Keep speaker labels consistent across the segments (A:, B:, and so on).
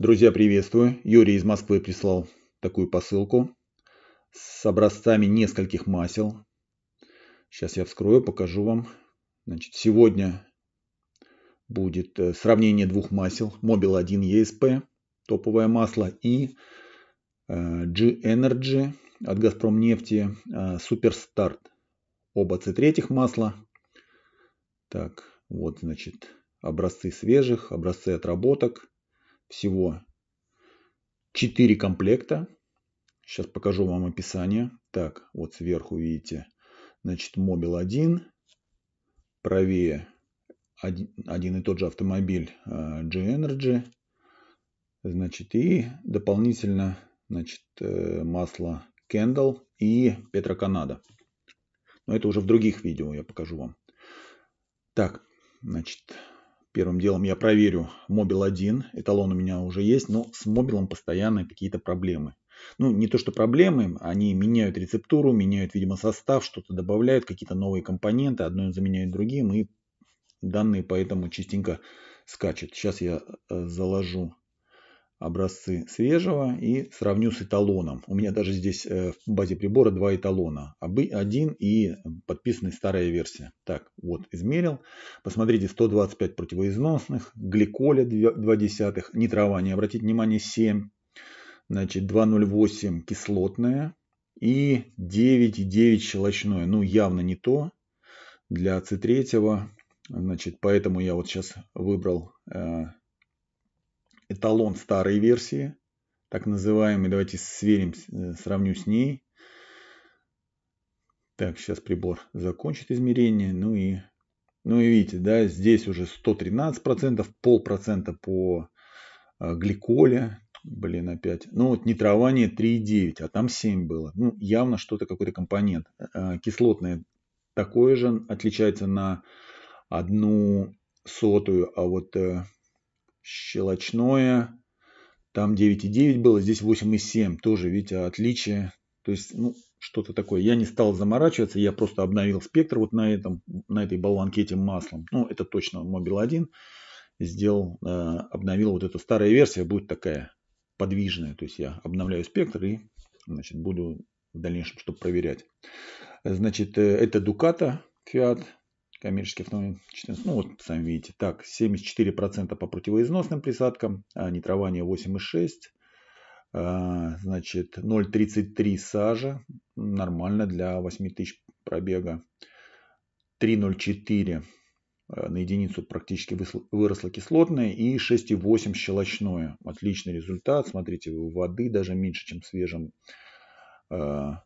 A: Друзья, приветствую. Юрий из Москвы прислал такую посылку с образцами нескольких масел. Сейчас я вскрою, покажу вам. Значит, сегодня будет э, сравнение двух масел. Mobil 1 ESP, топовое масло, и э, G-Energy от Газпром нефти э, Суперстарт. Оба C3 масла. Так, вот, значит, образцы свежих, образцы отработок – всего 4 комплекта. Сейчас покажу вам описание. Так, вот сверху видите, значит, Мобил 1, правее один, один и тот же автомобиль а, G-Energy, значит, и дополнительно, значит, э, масло Kendall и Петроканада. Но это уже в других видео я покажу вам. Так, значит, Первым делом я проверю мобил 1, эталон у меня уже есть, но с мобилом постоянно какие-то проблемы. Ну, не то что проблемы, они меняют рецептуру, меняют, видимо, состав, что-то добавляют, какие-то новые компоненты, одно заменяют другим, и данные поэтому частенько скачут. Сейчас я э, заложу образцы свежего и сравню с эталоном. У меня даже здесь э, в базе прибора два эталона. Один и подписанная старая версия. Так, вот, измерил. Посмотрите, 125 противоизносных, гликоля 0,2, нитрование, обратите внимание, 7, значит, 2,08 кислотное и 9,9 щелочное. Ну, явно не то для C3. Значит, поэтому я вот сейчас выбрал э, эталон старой версии, так называемый, давайте сверим, э, сравню с ней. Так, сейчас прибор закончит измерение, ну и, ну и видите, да, здесь уже 113%, процента по э, гликоле, блин, опять. Ну вот нитрование 3,9, а там 7 было. Ну, явно что-то, какой-то компонент. Э, кислотное такое же, отличается на одну сотую, а вот щелочное. Там 9,9 было, здесь 8,7. Тоже, видите, отличие. То есть, ну, что-то такое. Я не стал заморачиваться, я просто обновил спектр вот на, этом, на этой болванке этим маслом. Ну, это точно Mobil 1 сделал, э, обновил вот эту старая версия, будет такая подвижная. То есть я обновляю спектр и значит, буду в дальнейшем, чтобы проверять. Значит, э, это Ducato Fiat коммерческий ну, автомобиль ну вот сами видите, так, 74% по противоизносным присадкам, а нитрование 8,6%, а, значит 0,33 сажа, нормально для 8000 пробега, 3,04 а, на единицу практически выросло кислотное и 6,8 щелочное. Отличный результат. Смотрите, воды даже меньше, чем в свежем. А,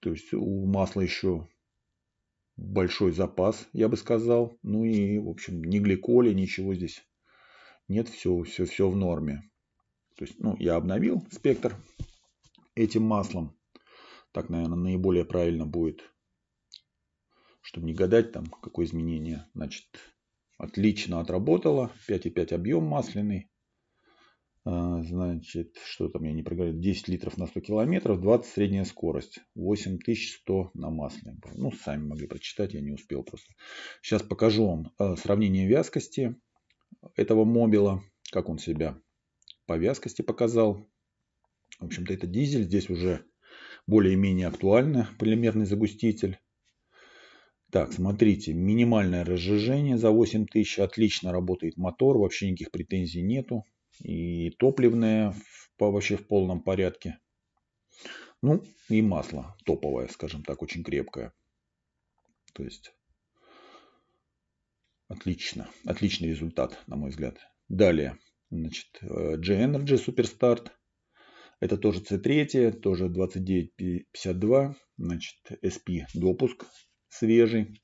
A: то есть у масла еще большой запас, я бы сказал. Ну и, в общем, ни гликоли, ничего здесь нет, все, все, все в норме. То есть, ну, я обновил спектр этим маслом. Так, наверное, наиболее правильно будет, чтобы не гадать там, какое изменение. Значит, отлично отработало. 5,5 объем масляный. А, значит, что там, я не проговорил? 10 литров на 100 километров, 20 средняя скорость, 8100 на масле. Ну, сами могли прочитать, я не успел просто. Сейчас покажу вам а, сравнение вязкости этого мобила, как он себя по вязкости показал. В общем-то, это дизель, здесь уже более-менее актуально полимерный загуститель. Так, смотрите, минимальное разжижение за 8000, отлично работает мотор, вообще никаких претензий нету и топливное вообще в полном порядке. Ну и масло топовое, скажем так, очень крепкое. То есть отлично, отличный результат, на мой взгляд. Далее, значит, э, G-Energy Superstart. Это тоже C3, тоже 2952, значит, SP допуск свежий.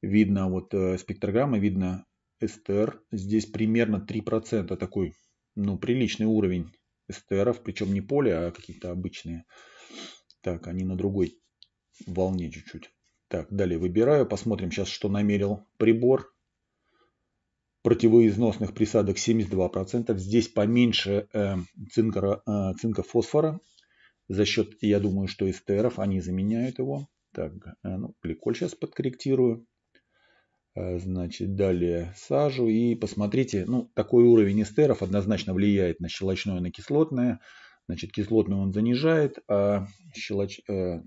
A: Видно вот э, спектрограмма, видно STR. Здесь примерно 3% такой ну, приличный уровень СТРов, причем не поле, а какие-то обычные. Так, они на другой волне чуть-чуть. Так, далее выбираю, посмотрим сейчас, что намерил прибор. Противоизносных присадок 72%. Здесь поменьше э, цинка, э, цинка фосфора. За счет, я думаю, что СТРов они заменяют его. Так, э, ну, гликоль сейчас подкорректирую. Э, значит, далее сажу и посмотрите, ну, такой уровень эстеров однозначно влияет на щелочное, на кислотное. Значит, кислотное он занижает, а щелоч... Э,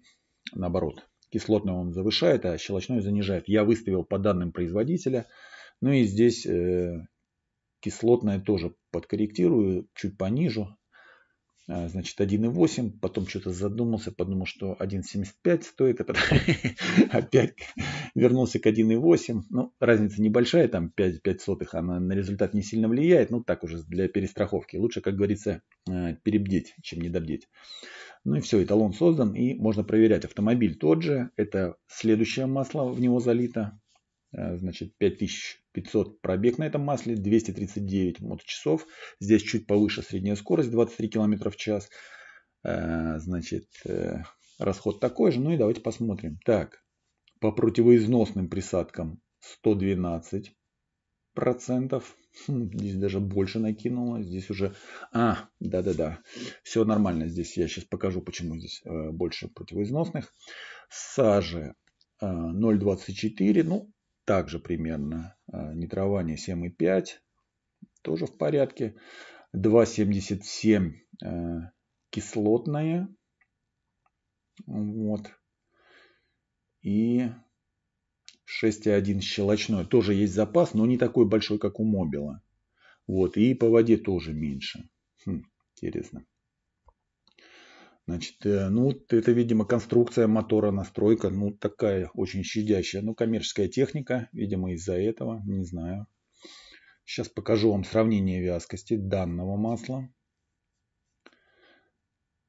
A: наоборот, кислотное он завышает, а щелочное занижает. Я выставил по данным производителя. Ну и здесь э, кислотное тоже подкорректирую, чуть понижу. А, значит, 1,8, потом что-то задумался, подумал, что 1,75 стоит, а потом опять вернулся к 1,8. Ну, разница небольшая, там 5, 5 сотых, она на результат не сильно влияет, ну, так уже для перестраховки. Лучше, как говорится, э, перебдеть, чем не добдеть Ну и все, эталон создан, и можно проверять. Автомобиль тот же, это следующее масло в него залито, а, значит, 5000 500 пробег на этом масле, 239 моточасов. Здесь чуть повыше средняя скорость, 23 км в час. Э, значит, э, расход такой же. Ну и давайте посмотрим. Так, по противоизносным присадкам 112 процентов. Хм, здесь даже больше накинуло. Здесь уже... А, да-да-да. Все нормально здесь. Я сейчас покажу, почему здесь э, больше противоизносных. Сажи 0,24. Ну, также примерно. Э, нитрование 7,5 тоже в порядке. 2,77 э, кислотное. Вот. И 6,1 щелочное. Тоже есть запас, но не такой большой, как у Мобила. Вот. И по воде тоже меньше. Хм, интересно. Значит, э, ну, это, видимо, конструкция мотора, настройка, ну, такая очень щадящая. Ну, коммерческая техника, видимо, из-за этого, не знаю. Сейчас покажу вам сравнение вязкости данного масла.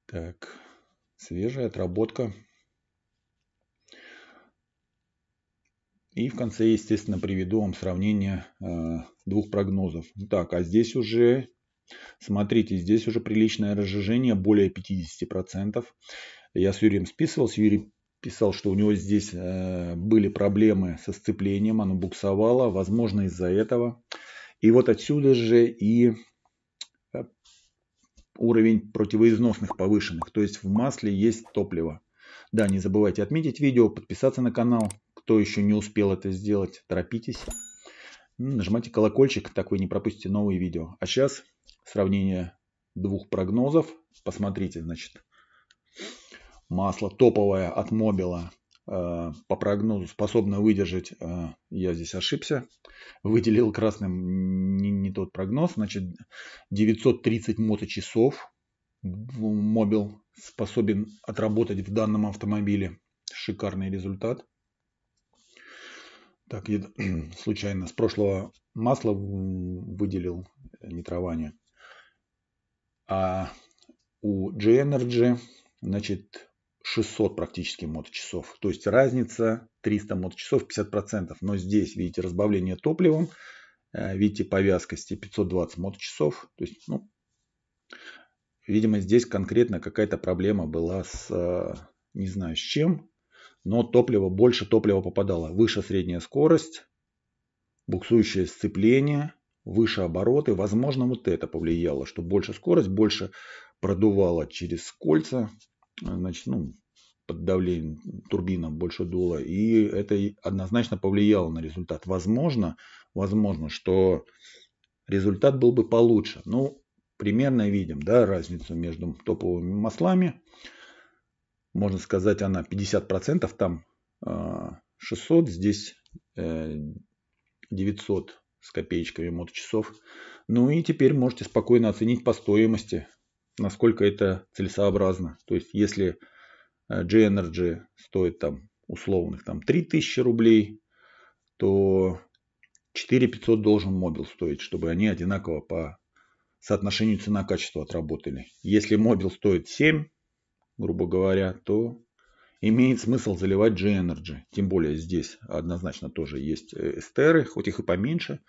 A: Так, свежая отработка. И в конце, естественно, приведу вам сравнение э, двух прогнозов. Так, а здесь уже Смотрите, здесь уже приличное разжижение, более 50%. Я с Юрием списывался, Юрий писал, что у него здесь э, были проблемы со сцеплением, оно буксовало, возможно из-за этого. И вот отсюда же и э, уровень противоизносных повышенных, то есть в масле есть топливо. Да, не забывайте отметить видео, подписаться на канал, кто еще не успел это сделать, торопитесь. Нажимайте колокольчик, так вы не пропустите новые видео. А сейчас сравнение двух прогнозов. Посмотрите, значит, масло топовое от Мобила э, по прогнозу способно выдержать, э, я здесь ошибся, выделил красным не, не тот прогноз, значит 930 моточасов Мобил способен отработать в данном автомобиле. Шикарный результат. Так, я случайно с прошлого масла выделил нитрование. А у G-Energy, значит, 600 практически моточасов. То есть разница 300 моточасов 50%. Но здесь, видите, разбавление топливом. Э, видите, по вязкости 520 моточасов. То есть, ну, видимо, здесь конкретно какая-то проблема была с, э, не знаю с чем. Но топливо, больше топлива попадало. Выше средняя скорость, буксующее сцепление – выше обороты. Возможно, вот это повлияло, что больше скорость, больше продувало через кольца, э, значит, ну, под давлением турбина больше дула, и это однозначно повлияло на результат. Возможно, возможно, что результат был бы получше. Ну, примерно видим, да, разницу между топовыми маслами. Можно сказать, она 50%, там 600, э, здесь 900 э, с копеечками моточасов. Ну и теперь можете спокойно оценить по стоимости, насколько это целесообразно. То есть если э, G-Energy стоит там условных там 3000 рублей, то 4500 должен мобил стоить, чтобы они одинаково по соотношению цена-качество отработали. Если мобил стоит 7, грубо говоря, то имеет смысл заливать G-Energy. Тем более здесь однозначно тоже есть э, эстеры, хоть их и поменьше.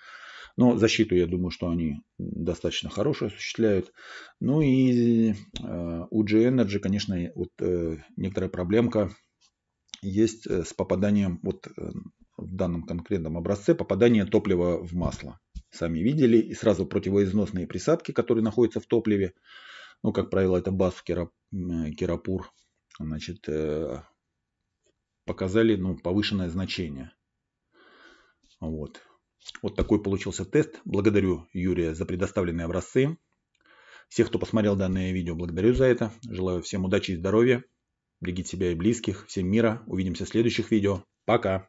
A: Но защиту, я думаю, что они достаточно хорошую осуществляют. Ну и э, у G-Energy, конечно, вот, э, некоторая проблемка есть э, с попаданием, вот э, в данном конкретном образце, попадание топлива в масло. Сами видели. И сразу противоизносные присадки, которые находятся в топливе. Ну, как правило, это БАС, керап, керапур значит, э, показали ну, повышенное значение. Вот. вот такой получился тест. Благодарю Юрия за предоставленные образцы. Всех, кто посмотрел данное видео, благодарю за это. Желаю всем удачи и здоровья. Берегите себя и близких. Всем мира. Увидимся в следующих видео. Пока.